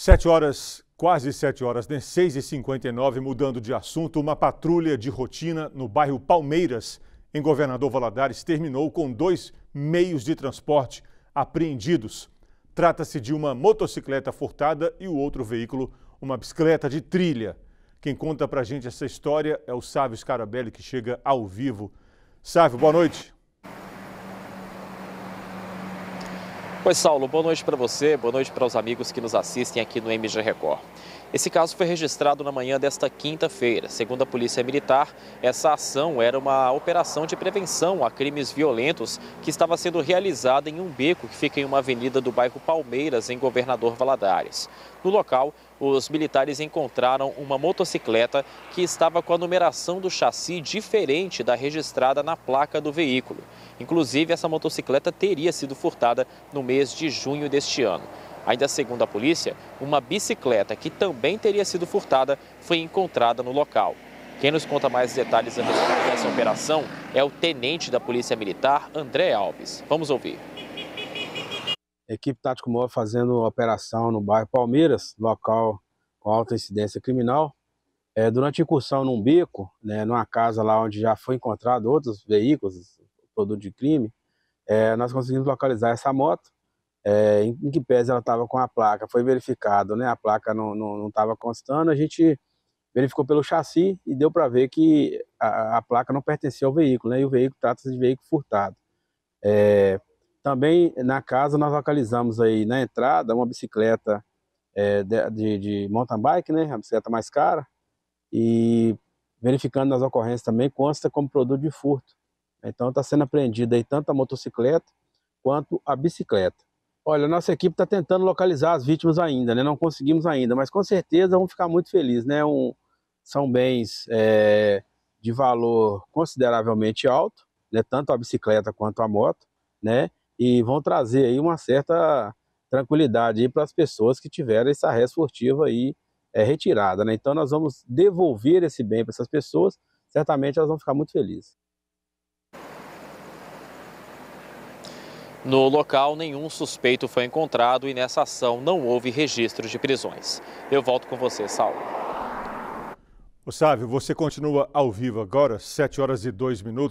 Sete horas, quase sete horas, né? 6 e 59 mudando de assunto, uma patrulha de rotina no bairro Palmeiras, em Governador Valadares, terminou com dois meios de transporte apreendidos. Trata-se de uma motocicleta furtada e o outro veículo, uma bicicleta de trilha. Quem conta pra gente essa história é o Sávio Scarabelli, que chega ao vivo. Sávio, boa noite. Oi, Saulo. Boa noite para você, boa noite para os amigos que nos assistem aqui no MG Record. Esse caso foi registrado na manhã desta quinta-feira. Segundo a Polícia Militar, essa ação era uma operação de prevenção a crimes violentos que estava sendo realizada em um beco que fica em uma avenida do bairro Palmeiras, em Governador Valadares. No local, os militares encontraram uma motocicleta que estava com a numeração do chassi diferente da registrada na placa do veículo. Inclusive, essa motocicleta teria sido furtada no mês Desde de junho deste ano. Ainda segundo a polícia, uma bicicleta que também teria sido furtada foi encontrada no local. Quem nos conta mais detalhes a respeito dessa operação é o tenente da Polícia Militar, André Alves. Vamos ouvir. Equipe Tático Móvel fazendo operação no bairro Palmeiras, local com alta incidência criminal. É, durante a incursão num bico, né, numa casa lá onde já foi encontrado outros veículos, produto de crime, é, nós conseguimos localizar essa moto é, em, em, que pés ela estava com a placa, foi verificado, né? A placa não estava constando, a gente verificou pelo chassi e deu para ver que a, a, placa não pertencia ao veículo, né? E o veículo trata-se de veículo furtado. É, também na casa nós localizamos aí na entrada uma bicicleta é, de, de, mountain bike, né? A bicicleta mais cara. E verificando nas ocorrências também consta como produto de furto. Então está sendo apreendida aí tanto a motocicleta quanto a bicicleta. Olha, nossa equipe está tentando localizar as vítimas ainda, né? Não conseguimos ainda, mas com certeza vão ficar muito felizes, né? Um, são bens é, de valor consideravelmente alto, né? Tanto a bicicleta quanto a moto, né? E vão trazer aí uma certa tranquilidade para as pessoas que tiveram essa res furtiva aí é, retirada, né? Então nós vamos devolver esse bem para essas pessoas, certamente elas vão ficar muito felizes. No local, nenhum suspeito foi encontrado e nessa ação não houve registros de prisões. Eu volto com você, Saulo. O Sávio, você continua ao vivo agora, 7 horas e 2 minutos.